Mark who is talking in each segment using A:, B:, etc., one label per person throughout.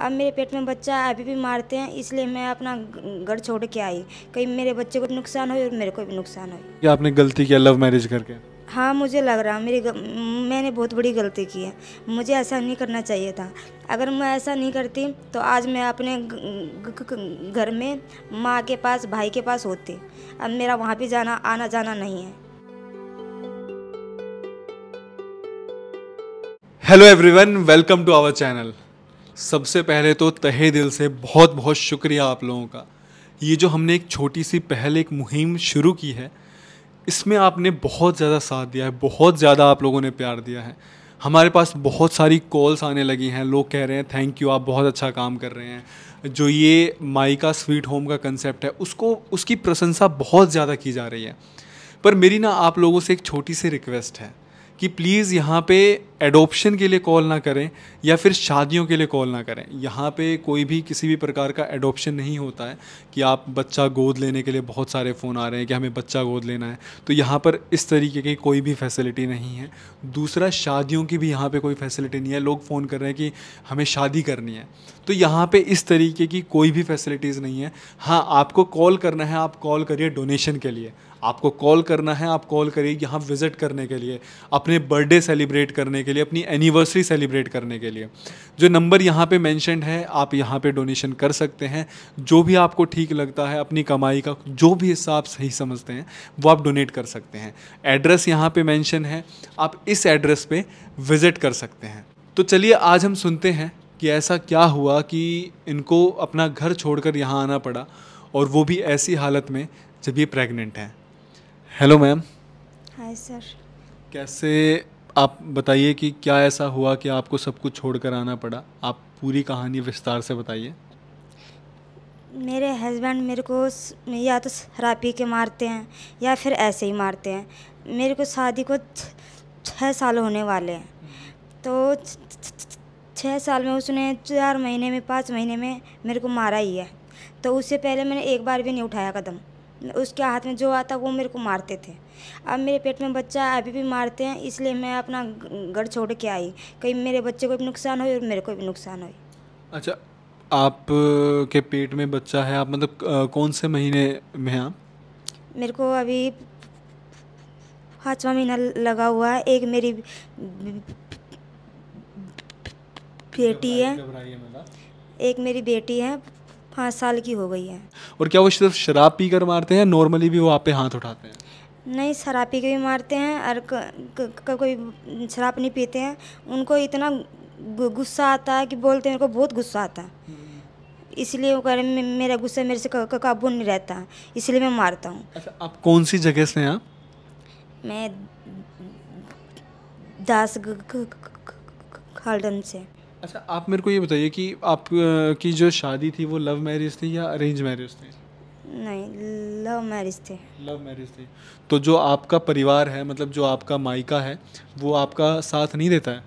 A: अब मेरे पेट में बच्चा अभी भी मारते हैं इसलिए मैं अपना घर छोड़ के आई कहीं मेरे बच्चे को नुकसान हो और मेरे को भी नुकसान हो
B: क्या आपने गलती किया लव मैरिज करके
A: हाँ मुझे लग रहा मेरी ग... मैंने बहुत बड़ी गलती की है मुझे ऐसा नहीं करना चाहिए था अगर मैं ऐसा नहीं करती तो आज मैं अपने घर में माँ के पास भाई के पास होती अब मेरा वहाँ भी जाना आना जाना नहीं है
B: hello everyone welcome to our channel सबसे पहले तो तहे दिल से बहुत बहुत शुक्रिया आप लोगों का ये जो हमने एक छोटी सी पहल एक मुहिम शुरू की है इसमें आपने बहुत ज़्यादा साथ दिया है बहुत ज़्यादा आप लोगों ने प्यार दिया है हमारे पास बहुत सारी कॉल्स आने लगी हैं लोग कह रहे हैं थैंक यू आप बहुत अच्छा काम कर रहे हैं जो ये माइका स्वीट होम का कंसेप्ट है उसको उसकी प्रशंसा बहुत ज़्यादा की जा रही है पर मेरी ना आप लोगों से एक छोटी सी रिक्वेस्ट है कि प्लीज़ यहाँ पे एडोप्शन के लिए कॉल ना करें या फिर शादियों के लिए कॉल ना करें यहाँ पे कोई भी किसी भी प्रकार का एडोप्शन नहीं होता है कि आप बच्चा गोद लेने के लिए बहुत सारे फ़ोन आ रहे हैं कि हमें बच्चा गोद लेना है तो यहाँ पर इस तरीके की कोई भी फैसिलिटी नहीं है दूसरा शादियों की भी यहाँ पर कोई फैसिलिटी नहीं है लोग फ़ोन कर रहे हैं कि हमें शादी करनी है तो यहाँ पर इस तरीके की कोई भी फैसिलिटीज़ नहीं है हाँ आपको कॉल करना है आप कॉल करिए डोनेशन के लिए आपको कॉल करना है आप कॉल करिए यहाँ विज़िट करने के लिए अपने बर्थडे सेलिब्रेट करने के लिए अपनी एनिवर्सरी सेलिब्रेट करने के लिए जो नंबर यहाँ पे मैंशन है आप यहाँ पे डोनेशन कर सकते हैं जो भी आपको ठीक लगता है अपनी कमाई का जो भी हिस्सा आप सही समझते हैं वो आप डोनेट कर सकते हैं एड्रेस यहाँ पे मैंशन है आप इस एड्रेस पे विज़िट कर सकते हैं तो चलिए आज हम सुनते हैं कि ऐसा क्या हुआ कि इनको अपना घर छोड़कर यहाँ आना पड़ा और वो भी ऐसी हालत में जब ये प्रेग्नेंट हैं हेलो मैम हाय सर कैसे आप बताइए कि क्या ऐसा हुआ कि आपको सब कुछ छोड़ कर आना पड़ा आप पूरी कहानी विस्तार से बताइए
A: मेरे हस्बैंड मेरे को या तो शराब पी के मारते हैं या फिर ऐसे ही मारते हैं मेरे को शादी को छः साल होने वाले हैं तो छः साल में उसने चार महीने में पाँच महीने में मेरे को मारा ही है तो उससे पहले मैंने एक बार भी नहीं उठाया कदम उसके हाथ में जो आता वो मेरे को मारते थे अब मेरे पेट में बच्चा अभी भी मारते हैं इसलिए मैं अपना घर छोड़ के आई कहीं मेरे बच्चे को भी नुकसान हो और मेरे को भी नुकसान हो
B: अच्छा आप के पेट में बच्चा है आप मतलब कौन से महीने में हैं
A: आप मेरे को अभी पाँचवा महीना लगा हुआ है एक मेरी बेटी है एक मेरी बेटी है पाँच साल की हो गई है
B: और क्या वो सिर्फ शराब पीकर मारते हैं नॉर्मली भी वो आप पे हाथ उठाते हैं
A: नहीं शराबी के भी मारते हैं और कोई शराब नहीं पीते हैं उनको इतना गुस्सा आता है कि बोलते हैं उनको बहुत गुस्सा आता है इसलिए वो कह रहे मेरा गुस्सा मेरे से काबू नहीं रहता इसलिए मैं मारता हूँ अच्छा आप
B: कौन सी जगह से हैं आप
A: मैं दास खाल्डन से
B: अच्छा आप मेरे को ये बताइए कि आप की जो शादी थी वो लव मैरिज थी या अरेंज मैरिज थी
A: नहीं लव मैरिज थे लव मैरिज थी
B: तो जो आपका परिवार है मतलब जो आपका मायका है वो आपका साथ नहीं देता है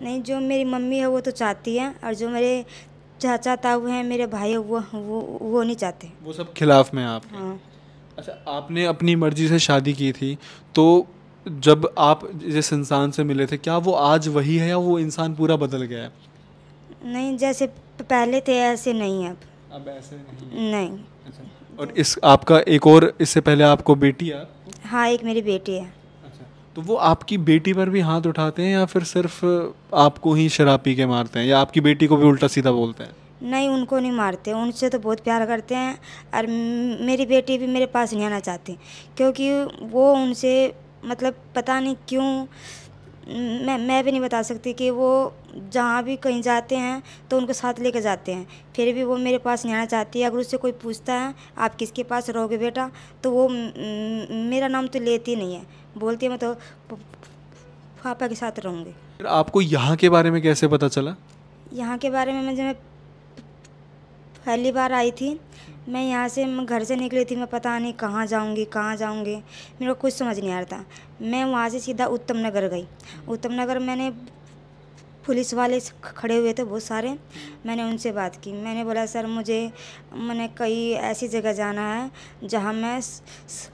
A: नहीं जो मेरी मम्मी है वो तो चाहती है और जो मेरे चाचा ताऊ हैं मेरे भाई है वो वो वो नहीं चाहते वो सब
B: खिलाफ में आप हाँ अच्छा आपने अपनी मर्जी से शादी की थी तो जब आप जिस इंसान से मिले थे क्या वो आज वही है या वो इंसान पूरा बदल गया है
A: नहीं जैसे पहले थे ऐसे नहीं अब अब ऐसे नहीं नहीं
B: अच्छा और इस आपका एक और इससे पहले आपको बेटी है
A: हाँ एक मेरी बेटी है
B: अच्छा तो वो आपकी बेटी पर भी हाथ उठाते हैं या फिर सिर्फ आपको ही शराब पी के मारते हैं या आपकी बेटी को भी उल्टा सीधा बोलते हैं
A: नहीं उनको नहीं मारते उनसे तो बहुत प्यार करते हैं और मेरी बेटी भी मेरे पास नहीं आना चाहती क्योंकि वो उनसे मतलब पता नहीं क्यों मैं मैं भी नहीं बता सकती कि वो जहाँ भी कहीं जाते हैं तो उनको साथ लेकर जाते हैं फिर भी वो मेरे पास नहीं आना चाहती है अगर उससे कोई पूछता है आप किसके पास रहोगे बेटा तो वो मेरा नाम तो लेती नहीं है बोलती है मैं तो पापा के साथ रहूँगी
B: आपको यहाँ के बारे में कैसे पता चला
A: यहाँ के बारे में मैं जब पहली बार आई थी मैं यहाँ से मैं घर से निकली थी मैं पता नहीं कहाँ जाऊँगी कहाँ जाऊँगी मेरे को कुछ समझ नहीं आ रहा था मैं वहाँ से सीधा उत्तम नगर गई उत्तम नगर मैंने पुलिस वाले खड़े हुए थे बहुत सारे मैंने उनसे बात की मैंने बोला सर मुझे मैंने कई ऐसी जगह जाना है जहाँ मैं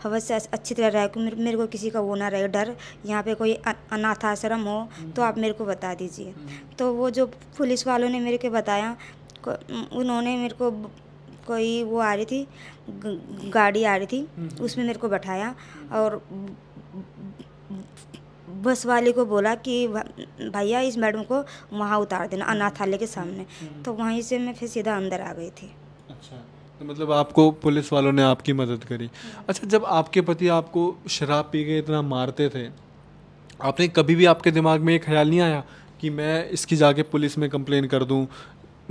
A: हवस से अच्छी तरह रह मेरे को किसी का वो ना रहे डर यहाँ पे कोई अनाथ आश्रम हो तो आप मेरे को बता दीजिए तो वो जो पुलिस वालों ने मेरे को बताया उन्होंने मेरे को कोई वो आ रही थी गाड़ी आ रही थी हम्म। उसमें मेरे को बैठाया और बस वाले को बोला कि भैया इस मैडम को वहाँ उतार देना अनाथालय के सामने हम्म। तो वहीं से मैं फिर सीधा अंदर आ गई थी अच्छा
B: तो मतलब आपको पुलिस वालों ने आपकी मदद करी हम्म। अच्छा जब आपके पति आपको शराब पी के इतना मारते थे आपने कभी भी आपके दिमाग में ये ख्याल नहीं आया कि मैं इसकी जाके पुलिस में कंप्लेन कर दूं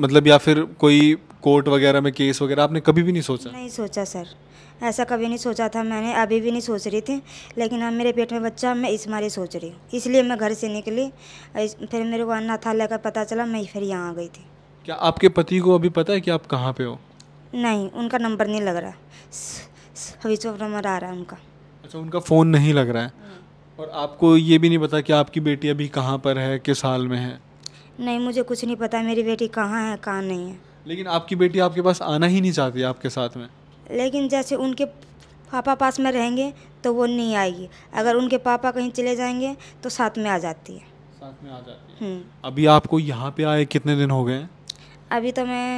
B: मतलब या फिर कोई कोर्ट वगैरह में केस वगैरह आपने कभी भी नहीं सोचा
A: नहीं सोचा सर ऐसा कभी नहीं सोचा था मैंने अभी भी नहीं सोच रही थी लेकिन अब मेरे पेट में बच्चा मैं इस मारे सोच रही हूँ इसलिए मैं घर से निकली फिर मेरे को अन्ना था लेकर पता चला मैं फिर यहाँ आ गई थी
B: क्या आपके पति को अभी पता है कि आप कहाँ पे हो
A: नहीं उनका नंबर नहीं लग रहा है अभी तो नंबर आ रहा है उनका अच्छा उनका फ़ोन नहीं लग रहा है हम्म। और
B: आपको ये भी नहीं पता कि आपकी बेटी अभी कहाँ पर है किस हाल में है
A: नहीं मुझे कुछ नहीं पता मेरी बेटी कहाँ है कहाँ नहीं है
B: लेकिन आपकी बेटी आपके पास आना ही नहीं चाहती आपके साथ में
A: लेकिन जैसे उनके पापा पास में रहेंगे तो वो नहीं आएगी अगर उनके पापा कहीं चले जाएंगे तो साथ में आ जाती है
B: साथ में आ जाती है हम्म। अभी आपको यहाँ पे आए कितने दिन हो गए
A: अभी तो मैं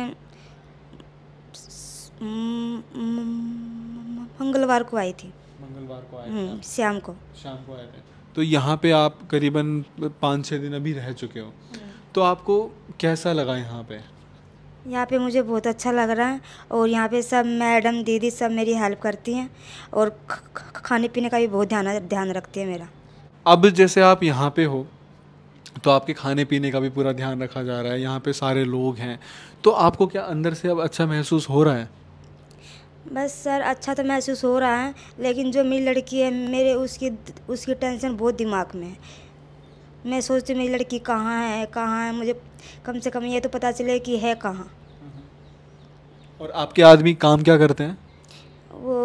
A: मंगलवार को आई थी मंगलवार को आई हम्म, शाम को शाम को आए थे
B: तो यहाँ पे आप करीबन पाँच छः दिन अभी रह चुके हो हम्म। तो आपको कैसा लगा यहाँ पे
A: यहाँ पे मुझे बहुत अच्छा लग रहा है और यहाँ पे सब मैडम दीदी सब मेरी हेल्प करती हैं और खाने पीने का भी बहुत ध्यान ध्यान रखती है मेरा
B: अब जैसे आप यहाँ पे हो तो आपके खाने पीने का भी पूरा ध्यान रखा जा रहा है यहाँ पे सारे लोग हैं तो आपको क्या अंदर से अब अच्छा महसूस हो रहा है
A: बस सर अच्छा तो महसूस हो रहा है लेकिन जो मेरी लड़की है मेरे उसकी उसकी टेंशन बहुत दिमाग में है मैं सोचती मेरी लड़की कहाँ है कहाँ है मुझे कम से कम ये तो पता चले कि है कहाँ
B: और आपके आदमी काम क्या करते हैं
A: वो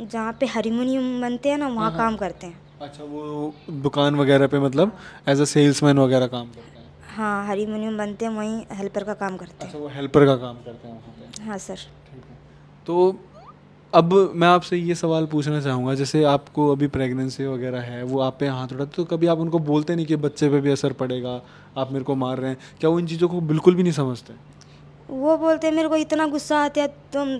A: जहाँ पे हारमोनियम बनते हैं ना वहाँ हाँ, हाँ। काम करते हैं अच्छा वो
B: दुकान वगैरह पे मतलब एज अ सेल्समैन वगैरह काम करते
A: हैं हाँ हारमोनियम बनते हैं वहीं हेल्पर का काम करते अच्छा, हैं अच्छा वो हेल्पर का काम करते हैं वहाँ पे हाँ सर
B: तो अब मैं आपसे ये सवाल पूछना चाहूँगा जैसे आपको अभी प्रेगनेंसी वगैरह है वो आप पे हाथ उठा तो कभी आप उनको बोलते नहीं कि बच्चे पे भी असर पड़ेगा आप मेरे को मार रहे हैं क्या वो इन चीज़ों को बिल्कुल भी नहीं समझते
A: वो बोलते मेरे को इतना गुस्सा आता है तुम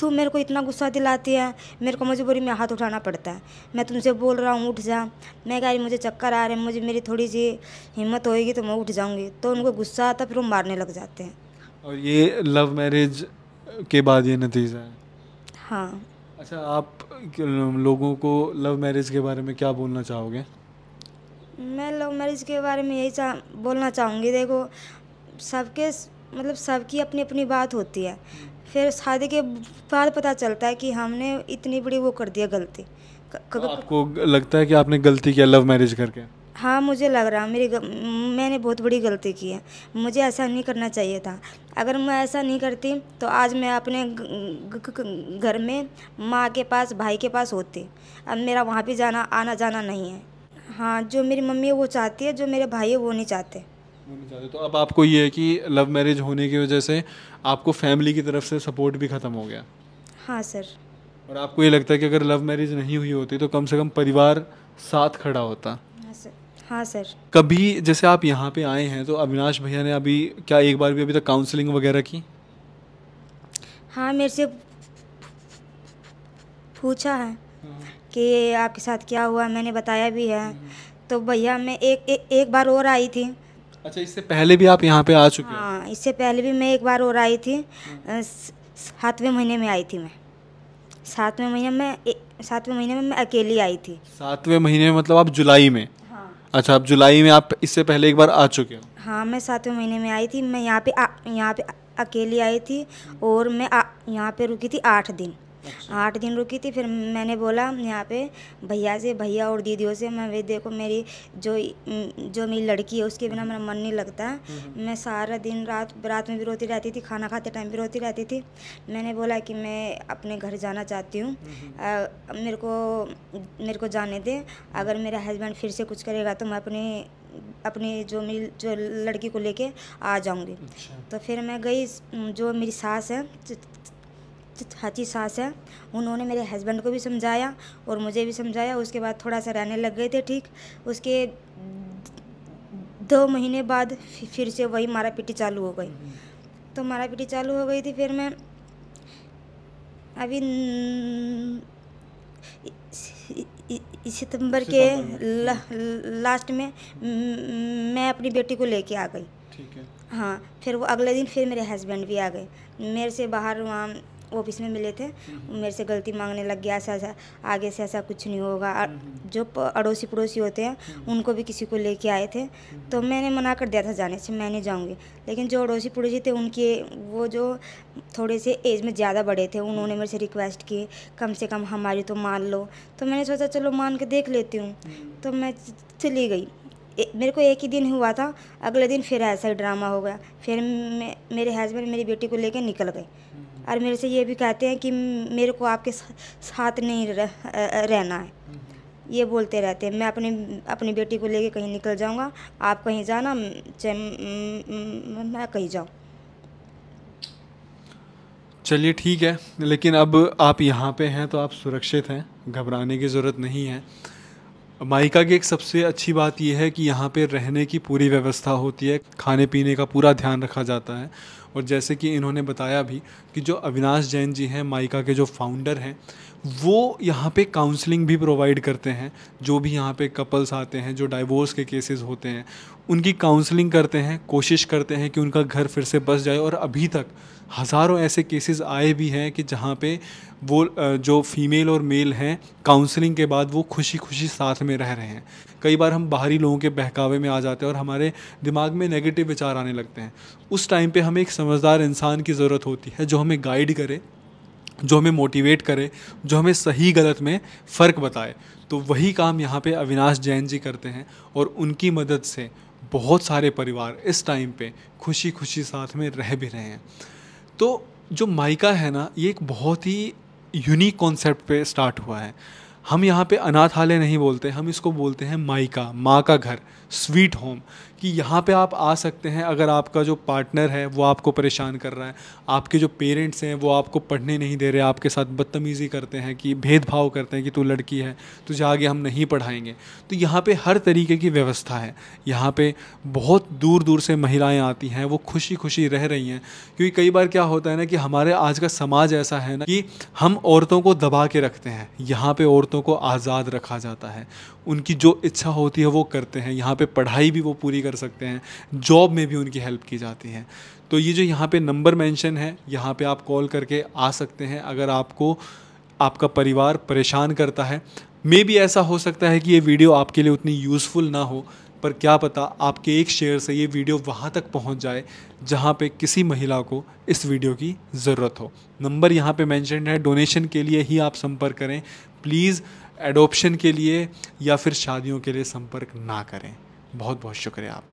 A: तू मेरे को इतना गुस्सा दिलाती है मेरे को मजबूरी में हाथ उठाना पड़ता है मैं तुमसे बोल रहा हूँ उठ जा मैं कह रही मुझे चक्कर आ रहे हैं मुझे मेरी थोड़ी सी हिम्मत होएगी तो मैं उठ जाऊँगी तो उनको गुस्सा आता फिर वो मारने लग जाते हैं
B: और ये लव मैरिज के बाद ये नतीजा है हाँ अच्छा आप लोगों को लव मैरिज के बारे में क्या बोलना चाहोगे
A: मैं लव मैरिज के बारे में यही चा, बोलना चाहूँगी देखो सबके मतलब सबकी अपनी अपनी बात होती है फिर शादी के बाद पता चलता है कि हमने इतनी बड़ी वो कर दिया गलती क, क, तो आपको
B: लगता है कि आपने गलती किया लव मैरिज करके
A: हाँ मुझे लग रहा मेरी मैंने बहुत बड़ी गलती की है मुझे ऐसा नहीं करना चाहिए था अगर मैं ऐसा नहीं करती तो आज मैं अपने घर में माँ के पास भाई के पास होती अब मेरा वहाँ भी जाना आना जाना नहीं है हाँ जो मेरी मम्मी है वो चाहती है जो मेरे भाई है वो नहीं चाहते
B: तो अब आपको ये है कि लव मैरिज होने की वजह से आपको फैमिली की तरफ से सपोर्ट भी ख़त्म हो गया
A: हाँ सर और
B: आपको ये लगता है कि अगर लव मैरिज नहीं हुई होती तो कम से कम परिवार साथ खड़ा होता
A: हाँ सर हाँ सर
B: कभी जैसे आप यहाँ पे आए हैं तो अविनाश भैया ने अभी क्या एक बार भी अभी तक काउंसलिंग वगैरह की
A: हाँ मेरे से पूछा है कि आपके साथ क्या हुआ मैंने बताया भी है हम्म। तो भैया मैं एक ए, एक बार और आई थी अच्छा इससे
B: पहले भी आप यहाँ पे आ चुके
A: हैं हाँ इससे पहले भी मैं एक बार और आई थी हम्म। सातवें महीने में आई थी मैं सातवें महीने में सातवें महीने में मैं अकेली आई थी सातवें
B: महीने में मतलब आप जुलाई में अच्छा आप जुलाई में आप इससे पहले एक बार आ चुके हो
A: हाँ मैं सातवें महीने में आई थी मैं यहाँ पे यहाँ पे अकेली आई थी और मैं यहाँ पे रुकी थी आठ दिन अच्छा। आठ दिन रुकी थी फिर मैंने बोला यहाँ पे भैया से भैया और दीदियों से मैं वे देखो मेरी जो जो मेरी लड़की है उसके बिना हम्म। मेरा मन नहीं लगता हम्म। मैं सारा दिन रात रात में भी रोती रहती थी खाना खाते टाइम भी रोती रहती थी मैंने बोला कि मैं अपने घर जाना चाहती हूँ हम्म। मेरे को मेरे को जाने दें अगर मेरा हस्बैंड फिर से कुछ करेगा तो मैं अपने अपनी जो मेरी जो लड़की को लेके आ जाऊंगी अच्छा। तो फिर मैं गई जो मेरी सास है अच्छी सास है उन्होंने मेरे हस्बैंड को भी समझाया और मुझे भी समझाया उसके बाद थोड़ा सा रहने लग गए थे ठीक उसके दो महीने बाद फिर से वही मारा पीटी चालू हो गई तो मारा पीटी चालू हो गई थी फिर मैं अभी सितंबर के ला, लास्ट में मैं अपनी बेटी को लेके आ गई हाँ फिर वो अगले दिन फिर मेरे हस्बैंड भी आ गए मेरे से बाहर वहाँ ऑफिस में मिले थे हम्म। मेरे से गलती मांगने लग गया ऐसा ऐसा आगे से ऐसा कुछ नहीं होगा हम्म। जो अड़ोसी पड़ोसी होते हैं हम्म। उनको भी किसी को लेके आए थे तो मैंने मना कर दिया था जाने से मैं नहीं जाऊँगी लेकिन जो अड़ोसी पड़ोसी थे उनके वो जो थोड़े से एज में ज़्यादा बड़े थे उन्होंने मेरे से रिक्वेस्ट की कम से कम हमारी तो मान लो तो मैंने सोचा चलो मान के देख लेती हूँ तो मैं चली गई मेरे को एक ही दिन हुआ था अगले दिन फिर ऐसा ही ड्रामा हो गया फिर मेरे हस्बैंड मेरी बेटी को लेकर निकल गए और मेरे से ये भी कहते हैं कि मेरे को आपके साथ नहीं रह, रहना है ये बोलते रहते हैं मैं अपनी अपनी बेटी को लेके कहीं निकल जाऊंगा आप कहीं जाना मैं कहीं जाऊँ
B: चलिए ठीक है लेकिन अब आप यहाँ पे हैं तो आप सुरक्षित हैं घबराने की ज़रूरत नहीं है माइका की एक सबसे अच्छी बात यह है कि यहाँ पे रहने की पूरी व्यवस्था होती है खाने पीने का पूरा ध्यान रखा जाता है और जैसे कि इन्होंने बताया भी कि जो अविनाश जैन जी हैं माइका के जो फाउंडर हैं वो यहाँ पे काउंसलिंग भी प्रोवाइड करते हैं जो भी यहाँ पे कपल्स आते हैं जो डाइवोर्स के केसेस होते हैं उनकी काउंसलिंग करते हैं कोशिश करते हैं कि उनका घर फिर से बस जाए और अभी तक हज़ारों ऐसे केसेस आए भी हैं कि जहाँ पे वो जो फीमेल और मेल हैं काउंसलिंग के बाद वो खुशी खुशी साथ में रह रहे हैं कई बार हम बाहरी लोगों के बहकावे में आ जाते हैं और हमारे दिमाग में नेगेटिव विचार आने लगते हैं उस टाइम पे हमें एक समझदार इंसान की ज़रूरत होती है जो हमें गाइड करे जो हमें मोटिवेट करे जो हमें सही गलत में फ़र्क बताए तो वही काम यहाँ पे अविनाश जैन जी करते हैं और उनकी मदद से बहुत सारे परिवार इस टाइम पे खुशी खुशी साथ में रह भी रहे हैं तो जो माइका है ना ये एक बहुत ही यूनिक कॉन्सेप्ट पे स्टार्ट हुआ है हम यहाँ पे अनाथालय नहीं बोलते हम इसको बोलते हैं माई का माँ का घर स्वीट होम कि यहाँ पे आप आ सकते हैं अगर आपका जो पार्टनर है वो आपको परेशान कर रहा है आपके जो पेरेंट्स हैं वो आपको पढ़ने नहीं दे रहे आपके साथ बदतमीज़ी करते हैं कि भेदभाव करते हैं कि तू लड़की है तुझे आगे हम नहीं पढ़ाएंगे तो यहाँ पर हर तरीके की व्यवस्था है यहाँ पे बहुत दूर दूर से महिलाएँ आती हैं वो खुशी खुशी रह रही हैं क्योंकि कई बार क्या होता है ना कि हमारे आज का समाज ऐसा है ना कि हम औरतों को दबा के रखते हैं यहाँ पर औरतों को आज़ाद रखा जाता है उनकी जो इच्छा होती है वो करते हैं यहाँ पे पढ़ाई भी वो पूरी कर सकते हैं जॉब में भी उनकी हेल्प की जाती है तो ये जो यहाँ पे नंबर मेंशन है यहाँ पे आप कॉल करके आ सकते हैं अगर आपको आपका परिवार परेशान करता है मे भी ऐसा हो सकता है कि ये वीडियो आपके लिए उतनी यूज़फुल ना हो पर क्या पता आपके एक शेयर से ये वीडियो वहाँ तक पहुँच जाए जहाँ पे किसी महिला को इस वीडियो की ज़रूरत हो नंबर यहाँ पे मेंशन है डोनेशन के लिए ही आप संपर्क करें प्लीज़ एडोप्शन के लिए या फिर शादियों के लिए संपर्क ना करें बहुत बहुत शुक्रिया आप